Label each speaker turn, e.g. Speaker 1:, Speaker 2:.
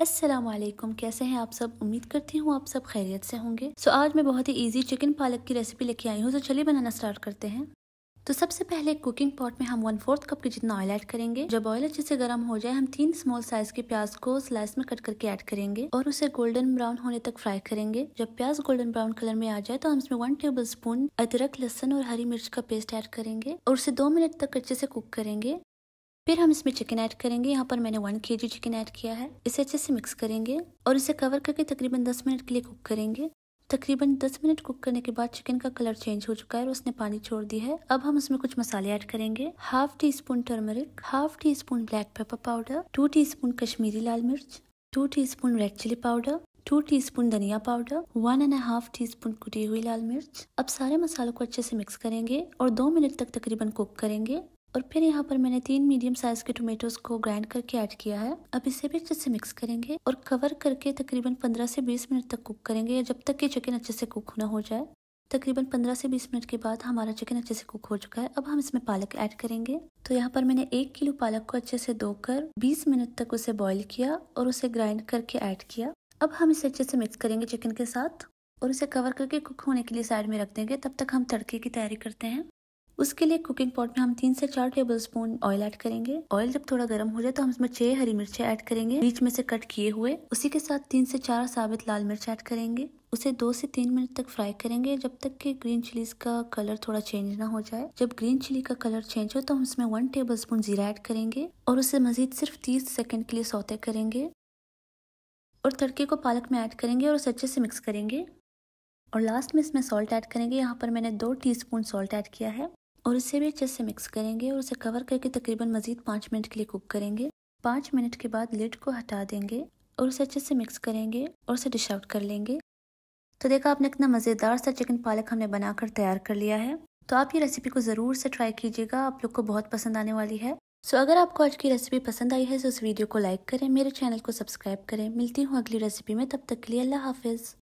Speaker 1: असलम कैसे हैं आप सब उम्मीद करती हूँ आप सब खैरियत से होंगे सो so, आज मैं बहुत ही इजी चिकन पालक की रेसिपी लेके आई हूँ तो चलिए बनाना स्टार्ट करते हैं तो सबसे पहले कुकिंग पॉट में हम वन फोर्थ कप के जितना ऑयल ऐड करेंगे जब ऑयल अच्छे से गर्म हो जाए हम तीन स्मॉल साइज के प्याज को स्लाइस में कट करके ऐड करेंगे और उसे गोल्डन ब्राउन होने तक फ्राई करेंगे जब प्याज गोल्डन ब्राउन कलर में आ जाए तो हम इसमें वन टेबल स्पून अदरक लहसन और हरी मिर्च का पेस्ट ऐड करेंगे और उसे दो मिनट तक अच्छे से कुक करेंगे फिर हम इसमें चिकन ऐड करेंगे यहाँ पर मैंने वन के चिकन ऐड किया है इसे अच्छे से मिक्स करेंगे और इसे कवर करके तकरीबन दस मिनट के लिए कुक करेंगे तकरीबन 10 मिनट कुक करने के बाद चिकन का कलर चेंज हो चुका है और उसने पानी छोड़ दिया है अब हम उसमें कुछ मसाले ऐड करेंगे half teaspoon turmeric half teaspoon black pepper powder two teaspoon Kashmiri लाल मिर्च two teaspoon red chilli powder two teaspoon धनिया powder one and half teaspoon कुटी हुई लाल मिर्च अब सारे मसालों को अच्छे से मिक्स करेंगे और दो मिनट तक तकरीबन कुक करेंगे और फिर यहाँ पर मैंने तीन मीडियम साइज के टोमेटोज को ग्राइंड करके ऐड किया है अब इसे भी अच्छे से मिक्स करेंगे और कवर करके तकरीबन 15 से 20 मिनट तक कुक करेंगे जब तक कि चिकन अच्छे से कुक ना हो जाए तकरीबन 15 से 20 मिनट के बाद हमारा चिकन अच्छे से कुक हो चुका है अब हम इसमें पालक ऐड करेंगे तो यहाँ पर मैंने एक किलो पालक को अच्छे से धोकर 20 मिनट तक उसे बॉईल किया और उसे ग्राइंड करके ऐड किया अब हम इसे अच्छे से मिक्स करेंगे चिकन के साथ और इसे कवर करके कुक होने के लिए साइड में रख देंगे तब तक हम तड़के की तैयारी करते हैं उसके लिए कुकिंग पॉट में हम तीन से चार टेबल स्पून ऑयल ऐड करेंगे ऑयल जब थोड़ा गर्म हो जाए तो हम इसमें छह हरी मिर्चें ऐड करेंगे बीच में से कट किए हुए उसी के साथ तीन से चार साबित लाल मिर्च ऐड करेंगे उसे दो से तीन मिनट तक फ्राई करेंगे जब तक कि ग्रीन चिलीज का कलर थोड़ा चेंज ना हो जाए जब ग्रीन चिली का कलर चेंज हो तो हम इसमें वन टेबल स्पून जीरा ऐड करेंगे और उसे मजीद सिर्फ तीस सेकेंड के लिए सौते करेंगे और तड़के को पालक में ऐड करेंगे और उसे अच्छे से मिक्स करेंगे और लास्ट में इसमें सॉल्ट ऐड करेंगे यहाँ पर मैंने दो टीस्पून सॉल्ट ऐड किया है और इसे भी अच्छे से मिक्स करेंगे और उसे कवर करके तकरीबन मज़ीद पाँच मिनट के लिए कुक करेंगे पाँच मिनट के बाद लिड को हटा देंगे और उसे अच्छे से मिक्स करेंगे और उसे डिश आउट कर लेंगे तो देखा आपने इतना मज़ेदार सा चिकन पालक हमने बनाकर तैयार कर लिया है तो आप ये रेसिपी को ज़रूर से ट्राई कीजिएगा आप लोग को बहुत पसंद आने वाली है सो अगर आपको आज की रेसिपी पसंद आई है तो इस वीडियो को लाइक करें मेरे चैनल को सब्सक्राइब करें मिलती हूँ अगली रेसिपी में तब तक के लिए अल्लाह हाफिज़